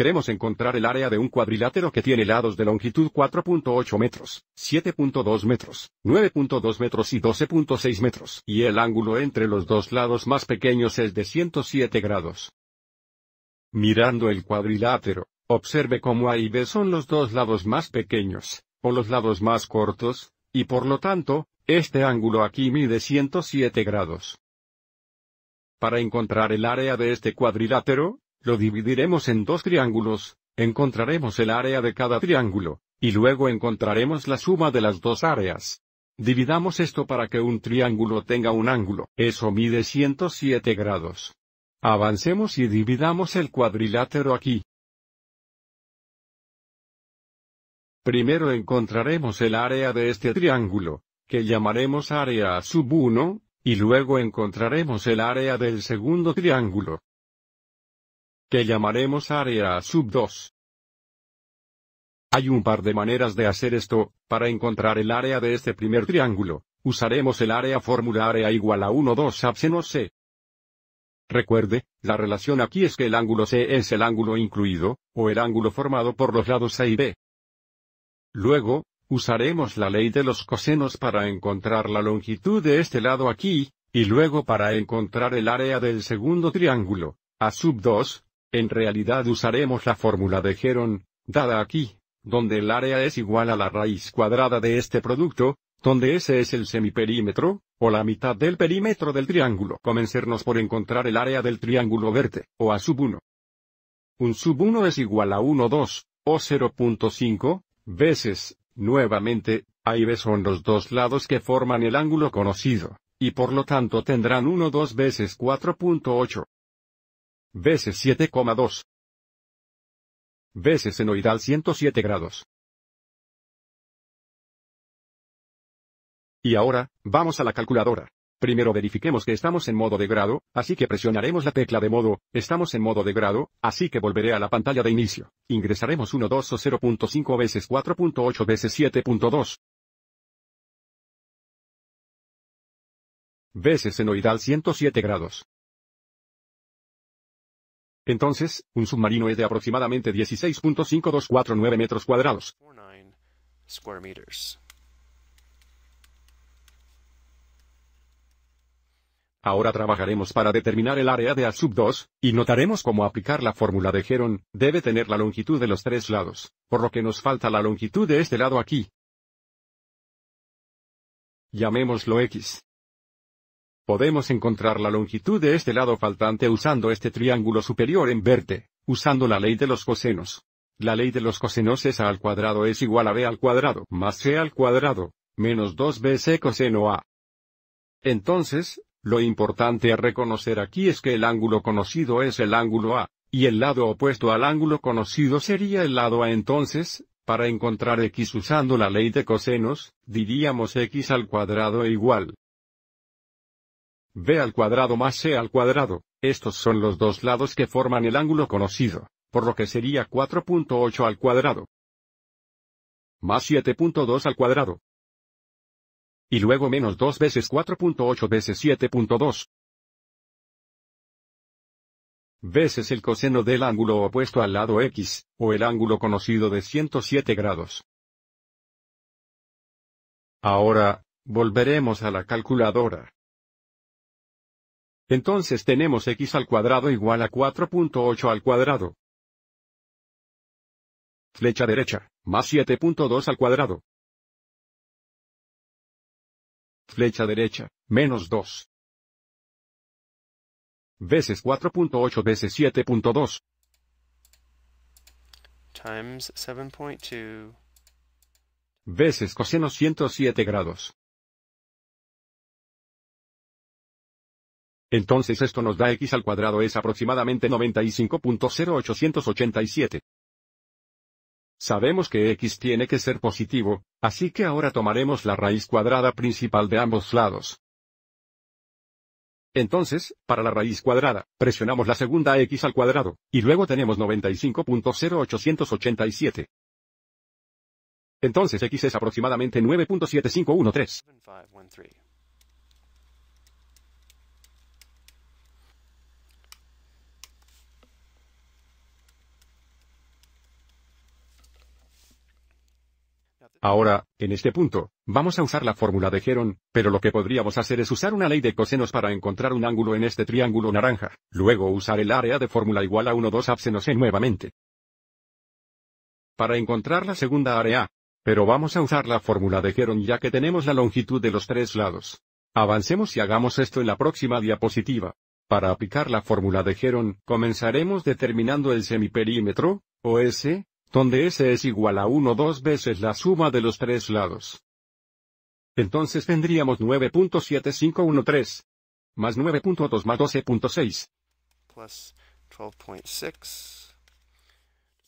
Queremos encontrar el área de un cuadrilátero que tiene lados de longitud 4.8 metros, 7.2 metros, 9.2 metros y 12.6 metros, y el ángulo entre los dos lados más pequeños es de 107 grados. Mirando el cuadrilátero, observe cómo A y B son los dos lados más pequeños, o los lados más cortos, y por lo tanto, este ángulo aquí mide 107 grados. Para encontrar el área de este cuadrilátero, lo dividiremos en dos triángulos, encontraremos el área de cada triángulo, y luego encontraremos la suma de las dos áreas. Dividamos esto para que un triángulo tenga un ángulo. Eso mide 107 grados. Avancemos y dividamos el cuadrilátero aquí. Primero encontraremos el área de este triángulo, que llamaremos área sub 1, y luego encontraremos el área del segundo triángulo, que llamaremos área sub 2. Hay un par de maneras de hacer esto, para encontrar el área de este primer triángulo, usaremos el área fórmula área igual a 1 2 seno c. Recuerde, la relación aquí es que el ángulo C es el ángulo incluido, o el ángulo formado por los lados A y B. Luego, usaremos la ley de los cosenos para encontrar la longitud de este lado aquí, y luego para encontrar el área del segundo triángulo, A sub 2, en realidad usaremos la fórmula de Heron, dada aquí, donde el área es igual a la raíz cuadrada de este producto, donde ese es el semiperímetro, o la mitad del perímetro del triángulo. Comencernos por encontrar el área del triángulo verde, o a sub 1. Un sub 1 es igual a 1 2, o 0.5, veces, nuevamente, a y b son los dos lados que forman el ángulo conocido, y por lo tanto tendrán 1 2 veces 4.8. Veces 7,2. Veces senoidal 107 grados. Y ahora, vamos a la calculadora. Primero verifiquemos que estamos en modo de grado, así que presionaremos la tecla de modo, estamos en modo de grado, así que volveré a la pantalla de inicio. Ingresaremos 1, 2 o 0.5 veces 4.8 veces 7.2. Veces senoidal 107 grados. Entonces, un submarino es de aproximadamente 16.5249 metros cuadrados. Ahora trabajaremos para determinar el área de A sub 2, y notaremos cómo aplicar la fórmula de Heron, debe tener la longitud de los tres lados, por lo que nos falta la longitud de este lado aquí. Llamémoslo X. Podemos encontrar la longitud de este lado faltante usando este triángulo superior en verde, usando la ley de los cosenos. La ley de los cosenos es a al cuadrado es igual a b al cuadrado más c al cuadrado, menos 2bc coseno a. Entonces, lo importante a reconocer aquí es que el ángulo conocido es el ángulo a, y el lado opuesto al ángulo conocido sería el lado a entonces, para encontrar x usando la ley de cosenos, diríamos x al cuadrado igual b al cuadrado más c al cuadrado, estos son los dos lados que forman el ángulo conocido, por lo que sería 4.8 al cuadrado. Más 7.2 al cuadrado. Y luego menos 2 veces 4.8 veces 7.2. Veces el coseno del ángulo opuesto al lado X, o el ángulo conocido de 107 grados. Ahora, volveremos a la calculadora. Entonces tenemos x al cuadrado igual a 4.8 al cuadrado. Flecha derecha, más 7.2 al cuadrado. Flecha derecha, menos 2. Veces 4.8 veces 7.2. Times 7.2. Veces coseno 107 grados. Entonces esto nos da x al cuadrado es aproximadamente 95.0887. Sabemos que x tiene que ser positivo, así que ahora tomaremos la raíz cuadrada principal de ambos lados. Entonces, para la raíz cuadrada, presionamos la segunda x al cuadrado, y luego tenemos 95.0887. Entonces x es aproximadamente 9.7513. Ahora, en este punto, vamos a usar la fórmula de Heron, pero lo que podríamos hacer es usar una ley de cosenos para encontrar un ángulo en este triángulo naranja, luego usar el área de fórmula igual a 1 2 absenos en nuevamente. Para encontrar la segunda área, pero vamos a usar la fórmula de Heron ya que tenemos la longitud de los tres lados. Avancemos y hagamos esto en la próxima diapositiva. Para aplicar la fórmula de Heron, comenzaremos determinando el semiperímetro, o S, donde S es igual a 1 dos veces la suma de los tres lados. Entonces tendríamos 9.7513 más 9.2 más 12.6.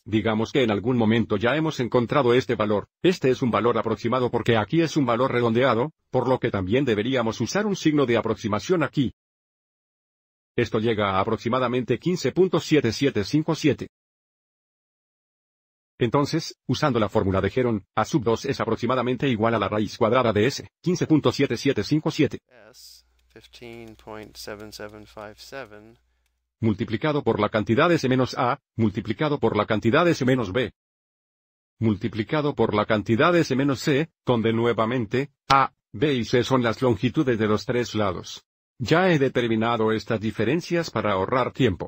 Digamos que en algún momento ya hemos encontrado este valor. Este es un valor aproximado porque aquí es un valor redondeado, por lo que también deberíamos usar un signo de aproximación aquí. Esto llega a aproximadamente 15.7757. Entonces, usando la fórmula de Heron, a sub 2 es aproximadamente igual a la raíz cuadrada de s, 15.7757. multiplicado por la cantidad s menos a, multiplicado por la cantidad s menos b, multiplicado por la cantidad S menos C, donde nuevamente, A, B y C son las longitudes de los tres lados. Ya he determinado estas diferencias para ahorrar tiempo.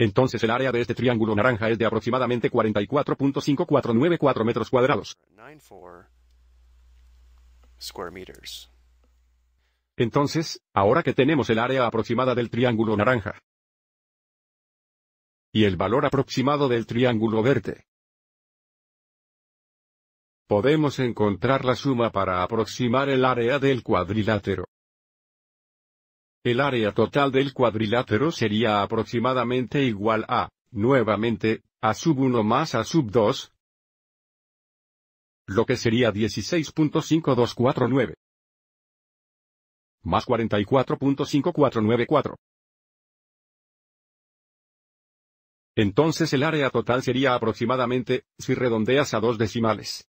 Entonces el área de este triángulo naranja es de aproximadamente 44.5494 metros cuadrados. Entonces, ahora que tenemos el área aproximada del triángulo naranja y el valor aproximado del triángulo verde, podemos encontrar la suma para aproximar el área del cuadrilátero. El área total del cuadrilátero sería aproximadamente igual a, nuevamente, a sub 1 más a sub 2, lo que sería 16.5249 más 44.5494. Entonces el área total sería aproximadamente, si redondeas a dos decimales.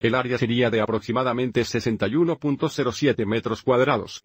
El área sería de aproximadamente 61.07 metros cuadrados.